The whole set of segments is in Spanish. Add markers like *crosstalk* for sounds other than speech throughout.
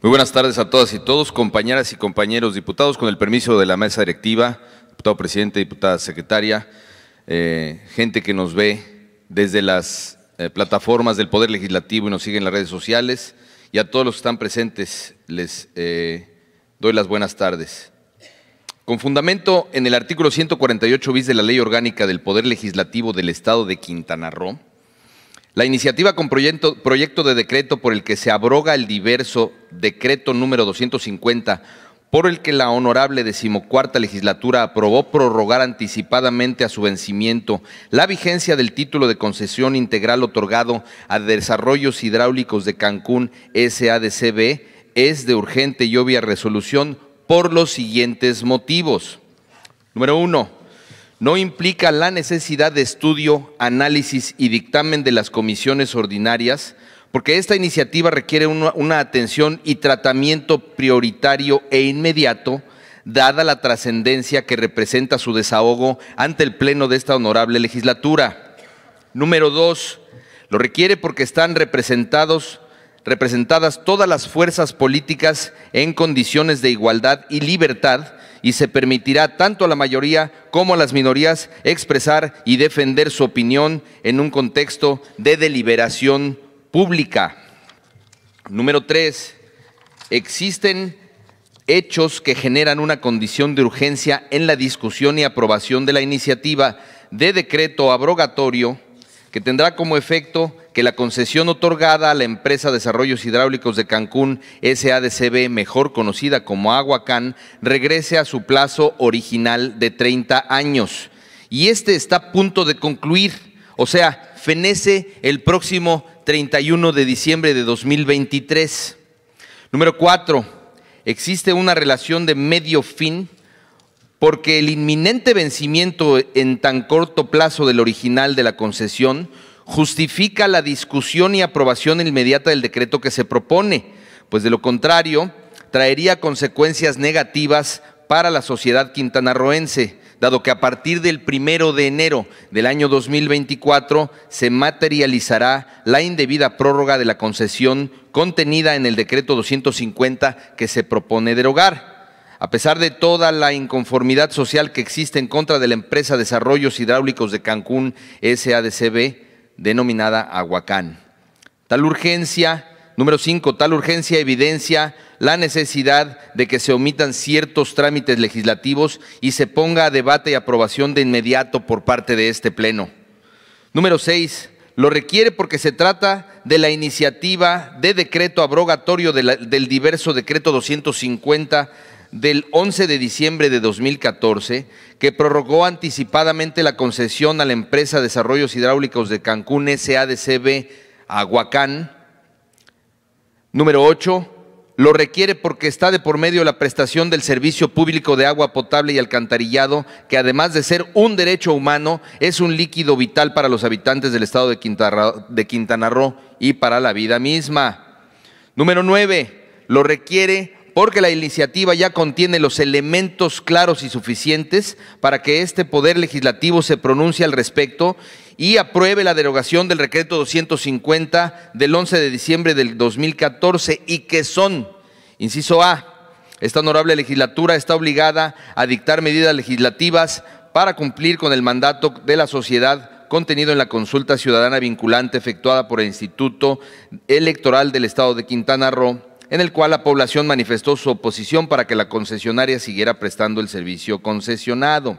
Muy buenas tardes a todas y todos, compañeras y compañeros diputados. Con el permiso de la mesa directiva, diputado presidente, diputada secretaria, eh, gente que nos ve desde las eh, plataformas del Poder Legislativo y nos sigue en las redes sociales, y a todos los que están presentes les eh, doy las buenas tardes. Con fundamento en el artículo 148 bis de la Ley Orgánica del Poder Legislativo del Estado de Quintana Roo, la iniciativa con proyecto, proyecto de decreto por el que se abroga el diverso decreto número 250, por el que la honorable decimocuarta legislatura aprobó prorrogar anticipadamente a su vencimiento la vigencia del título de concesión integral otorgado a Desarrollos Hidráulicos de Cancún SADCB, es de urgente y obvia resolución por los siguientes motivos. Número uno, no implica la necesidad de estudio, análisis y dictamen de las comisiones ordinarias, porque esta iniciativa requiere una, atención y tratamiento prioritario e inmediato, dada la trascendencia que representa su desahogo ante el Pleno de esta honorable legislatura. Número dos, lo requiere porque están representados representadas todas las fuerzas políticas en condiciones de igualdad y libertad y se permitirá tanto a la mayoría como a las minorías expresar y defender su opinión en un contexto de deliberación pública. Número tres, existen hechos que generan una condición de urgencia en la discusión y aprobación de la iniciativa de decreto abrogatorio que tendrá como efecto que la concesión otorgada a la empresa Desarrollos Hidráulicos de Cancún, SADCB, mejor conocida como Aguacán, regrese a su plazo original de 30 años. Y este está a punto de concluir. O sea, fenece el próximo 31 de diciembre de 2023. Número cuatro, existe una relación de medio fin porque el inminente vencimiento en tan corto plazo del original de la concesión justifica la discusión y aprobación inmediata del decreto que se propone, pues de lo contrario traería consecuencias negativas para la sociedad quintanarroense dado que a partir del primero de enero del año 2024 se materializará la indebida prórroga de la concesión contenida en el decreto 250 que se propone derogar. A pesar de toda la inconformidad social que existe en contra de la empresa Desarrollos Hidráulicos de Cancún SADCB, denominada Aguacán. Tal urgencia Número cinco, Tal urgencia evidencia la necesidad de que se omitan ciertos trámites legislativos y se ponga a debate y aprobación de inmediato por parte de este Pleno. Número 6. Lo requiere porque se trata de la iniciativa de decreto abrogatorio del diverso decreto 250 del 11 de diciembre de 2014, que prorrogó anticipadamente la concesión a la empresa Desarrollos Hidráulicos de Cancún SADCB Aguacán Número 8. Lo requiere porque está de por medio la prestación del servicio público de agua potable y alcantarillado, que además de ser un derecho humano, es un líquido vital para los habitantes del estado de Quintana, Roo y para la vida misma. Número 9. Lo requiere porque la iniciativa ya contiene los elementos claros y suficientes para que este poder legislativo se pronuncie al respecto y apruebe la derogación del decreto 250 del 11 de diciembre del 2014 y que son, inciso A, esta honorable legislatura está obligada a dictar medidas legislativas para cumplir con el mandato de la sociedad contenido en la consulta ciudadana vinculante efectuada por el Instituto Electoral del Estado de Quintana Roo, en el cual la población manifestó su oposición para que la concesionaria siguiera prestando el servicio concesionado.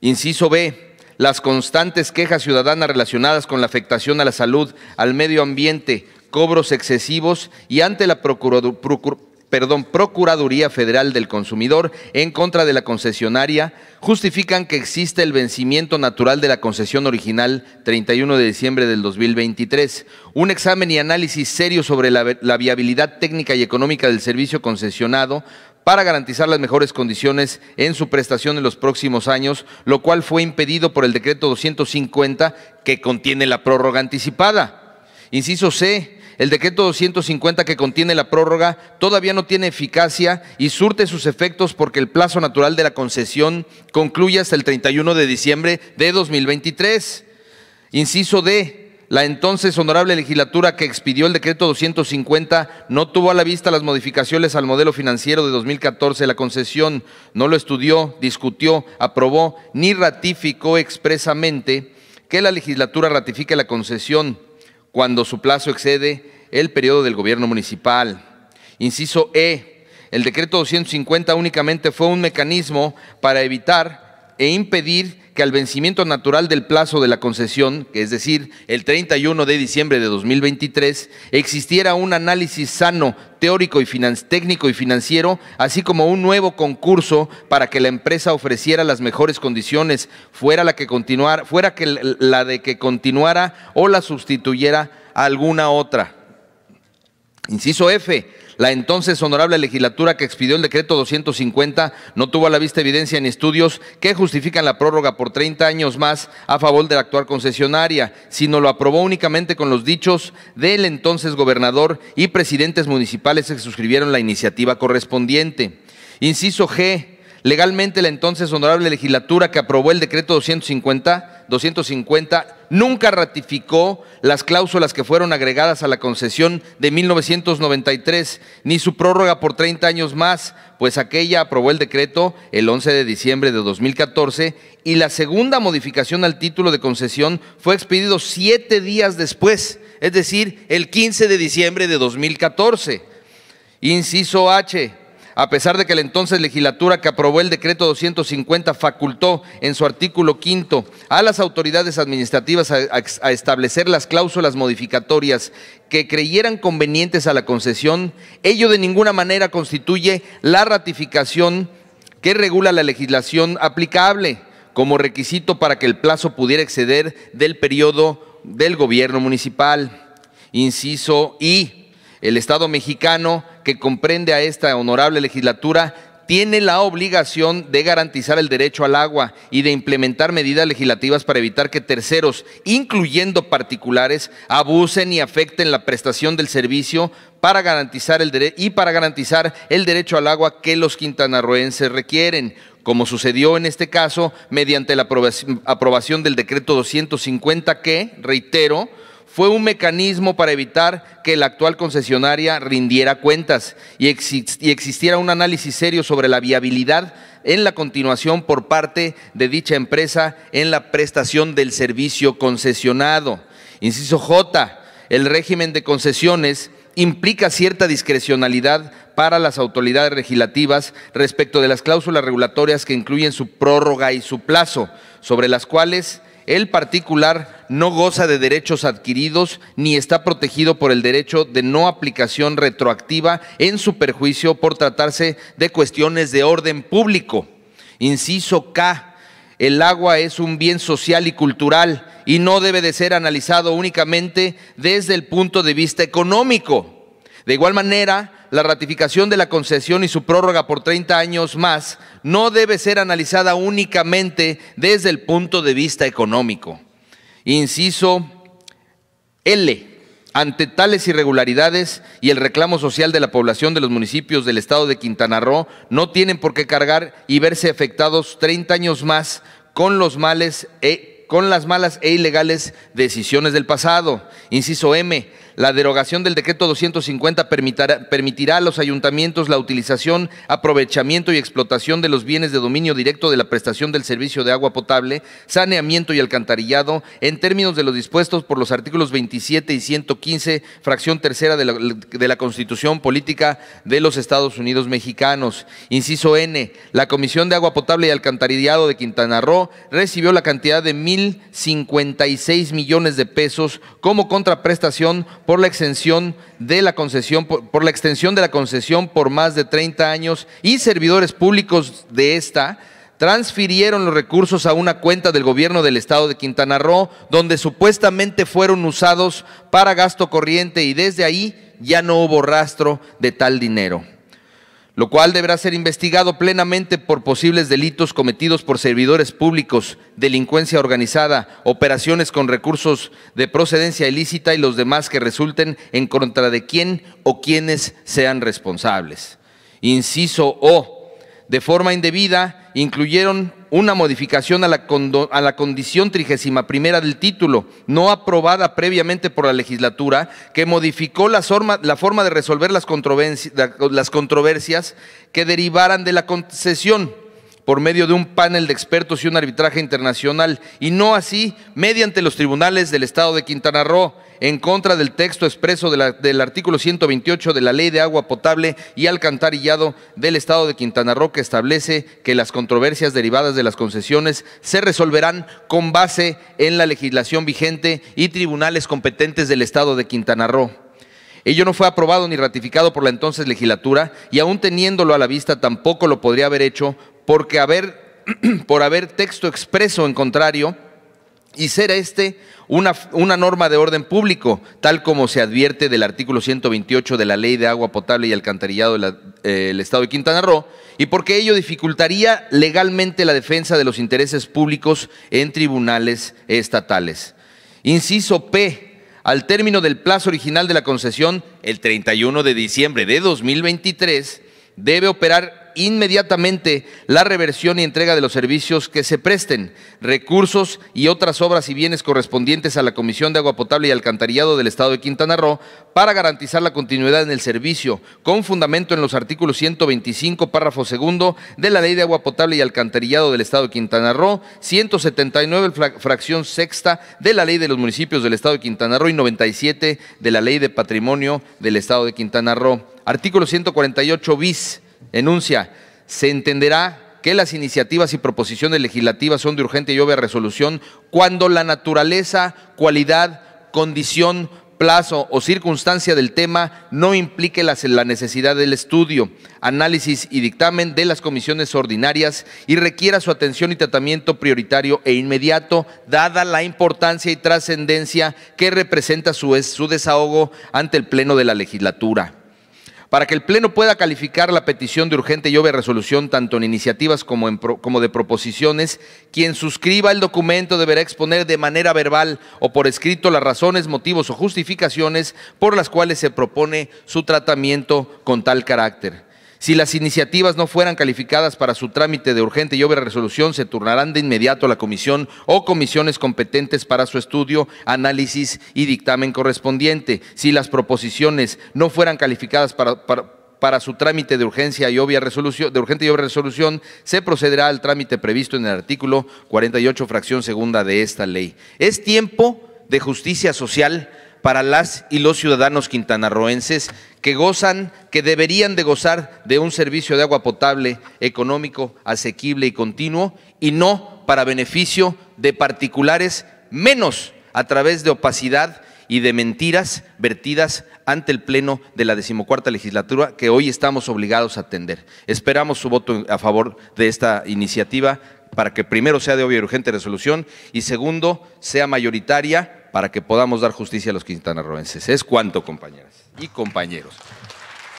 Inciso B las constantes quejas ciudadanas relacionadas con la afectación a la salud, al medio ambiente, cobros excesivos y ante la Procuraduría Federal del Consumidor en contra de la concesionaria, justifican que existe el vencimiento natural de la concesión original 31 de diciembre del 2023. Un examen y análisis serio sobre la, viabilidad técnica y económica del servicio concesionado para garantizar las mejores condiciones en su prestación en los próximos años, lo cual fue impedido por el decreto 250 que contiene la prórroga anticipada. Inciso C, el decreto 250 que contiene la prórroga todavía no tiene eficacia y surte sus efectos porque el plazo natural de la concesión concluye hasta el 31 de diciembre de 2023. Inciso D, la entonces honorable legislatura que expidió el decreto 250 no tuvo a la vista las modificaciones al modelo financiero de 2014. La concesión no lo estudió, discutió, aprobó ni ratificó expresamente que la legislatura ratifique la concesión cuando su plazo excede el periodo del gobierno municipal. Inciso E. El decreto 250 únicamente fue un mecanismo para evitar e impedir que al vencimiento natural del plazo de la concesión, que es decir, el 31 de diciembre de 2023, existiera un análisis sano, teórico y técnico y financiero, así como un nuevo concurso para que la empresa ofreciera las mejores condiciones, fuera la que continuara, fuera que la de que continuara o la sustituyera a alguna otra. Inciso F, la entonces honorable legislatura que expidió el decreto 250 no tuvo a la vista evidencia ni estudios que justifican la prórroga por 30 años más a favor de la actual concesionaria, sino lo aprobó únicamente con los dichos del entonces gobernador y presidentes municipales que suscribieron la iniciativa correspondiente. Inciso G. Legalmente la entonces honorable legislatura que aprobó el decreto 250 250 nunca ratificó las cláusulas que fueron agregadas a la concesión de 1993, ni su prórroga por 30 años más, pues aquella aprobó el decreto el 11 de diciembre de 2014 y la segunda modificación al título de concesión fue expedido siete días después, es decir, el 15 de diciembre de 2014. Inciso H. A pesar de que la entonces legislatura que aprobó el decreto 250 facultó en su artículo quinto a las autoridades administrativas a, establecer las cláusulas modificatorias que creyeran convenientes a la concesión, ello de ninguna manera constituye la ratificación que regula la legislación aplicable como requisito para que el plazo pudiera exceder del periodo del gobierno municipal. Inciso I. El Estado mexicano que comprende a esta honorable legislatura tiene la obligación de garantizar el derecho al agua y de implementar medidas legislativas para evitar que terceros, incluyendo particulares, abusen y afecten la prestación del servicio para garantizar el y para garantizar el derecho al agua que los quintanarroenses requieren como sucedió en este caso mediante la aprobación del decreto 250 que, reitero, fue un mecanismo para evitar que la actual concesionaria rindiera cuentas y, existiera un análisis serio sobre la viabilidad en la continuación por parte de dicha empresa en la prestación del servicio concesionado. Inciso J, el régimen de concesiones implica cierta discrecionalidad para las autoridades legislativas respecto de las cláusulas regulatorias que incluyen su prórroga y su plazo, sobre las cuales el particular no goza de derechos adquiridos ni está protegido por el derecho de no aplicación retroactiva en su perjuicio por tratarse de cuestiones de orden público. Inciso K. El agua es un bien social y cultural y no debe de ser analizado únicamente desde el punto de vista económico. De igual manera, la ratificación de la concesión y su prórroga por 30 años más no debe ser analizada únicamente desde el punto de vista económico. Inciso L. Ante tales irregularidades y el reclamo social de la población de los municipios del estado de Quintana Roo, no tienen por qué cargar y verse afectados 30 años más con los males e, con las malas e ilegales decisiones del pasado. Inciso M la derogación del decreto 250 permitirá a los ayuntamientos la utilización, aprovechamiento y explotación de los bienes de dominio directo de la prestación del servicio de agua potable, saneamiento y alcantarillado en términos de los dispuestos por los artículos 27 y 115, fracción tercera de la, Constitución Política de los Estados Unidos Mexicanos. Inciso N. La Comisión de Agua Potable y Alcantarillado de Quintana Roo recibió la cantidad de 1.056 millones de pesos como contraprestación por la exención de la concesión por, la extensión de la concesión por más de 30 años y servidores públicos de esta transfirieron los recursos a una cuenta del gobierno del estado de Quintana Roo, donde supuestamente fueron usados para gasto corriente y desde ahí ya no hubo rastro de tal dinero lo cual deberá ser investigado plenamente por posibles delitos cometidos por servidores públicos, delincuencia organizada, operaciones con recursos de procedencia ilícita y los demás que resulten en contra de quién o quienes sean responsables. Inciso O. De forma indebida, incluyeron una modificación a la, a la condición trigésima primera del título, no aprobada previamente por la legislatura, que modificó la forma, de resolver las controversias que derivaran de la concesión por medio de un panel de expertos y un arbitraje internacional, y no así mediante los tribunales del Estado de Quintana Roo, en contra del texto expreso del artículo 128 de la Ley de Agua Potable y Alcantarillado del Estado de Quintana Roo, que establece que las controversias derivadas de las concesiones se resolverán con base en la legislación vigente y tribunales competentes del Estado de Quintana Roo. Ello no fue aprobado ni ratificado por la entonces legislatura y aún teniéndolo a la vista tampoco lo podría haber hecho porque haber, *clears throat* por haber texto expreso en contrario, y ser este una, una, norma de orden público, tal como se advierte del artículo 128 de la Ley de Agua Potable y Alcantarillado del eh, Estado de Quintana Roo, y porque ello dificultaría legalmente la defensa de los intereses públicos en tribunales estatales. Inciso P. Al término del plazo original de la concesión, el 31 de diciembre de 2023, debe operar inmediatamente la reversión y entrega de los servicios que se presten, recursos y otras obras y bienes correspondientes a la Comisión de Agua Potable y Alcantarillado del Estado de Quintana Roo para garantizar la continuidad en el servicio, con fundamento en los artículos 125, párrafo segundo de la Ley de Agua Potable y Alcantarillado del Estado de Quintana Roo, 179, fracción sexta de la Ley de los Municipios del Estado de Quintana Roo y 97 de la Ley de Patrimonio del Estado de Quintana Roo. Artículo 148 bis enuncia, se entenderá que las iniciativas y proposiciones legislativas son de urgente y obvia resolución cuando la naturaleza, cualidad, condición, plazo o circunstancia del tema no implique la, necesidad del estudio, análisis y dictamen de las comisiones ordinarias y requiera su atención y tratamiento prioritario e inmediato, dada la importancia y trascendencia que representa su, su desahogo ante el Pleno de la legislatura para que el Pleno pueda calificar la petición de urgente y obvia resolución tanto en iniciativas como, en como de proposiciones, quien suscriba el documento deberá exponer de manera verbal o por escrito las razones, motivos o justificaciones por las cuales se propone su tratamiento con tal carácter. Si las iniciativas no fueran calificadas para su trámite de urgente y obvia resolución, se turnarán de inmediato a la comisión o comisiones competentes para su estudio, análisis y dictamen correspondiente. Si las proposiciones no fueran calificadas para, para su trámite de urgencia y obvia resolución, de urgente y obvia resolución, se procederá al trámite previsto en el artículo 48, fracción segunda de esta ley. Es tiempo de justicia social para las y los ciudadanos quintanarroenses que gozan, que deberían de gozar de un servicio de agua potable económico, asequible y continuo, y no para beneficio de particulares, menos a través de opacidad y de mentiras vertidas ante el Pleno de la decimocuarta legislatura que hoy estamos obligados a atender. Esperamos su voto a favor de esta iniciativa para que primero sea de obvia y urgente resolución y segundo sea mayoritaria para que podamos dar justicia a los quintanarroenses. Es cuanto, compañeras y compañeros.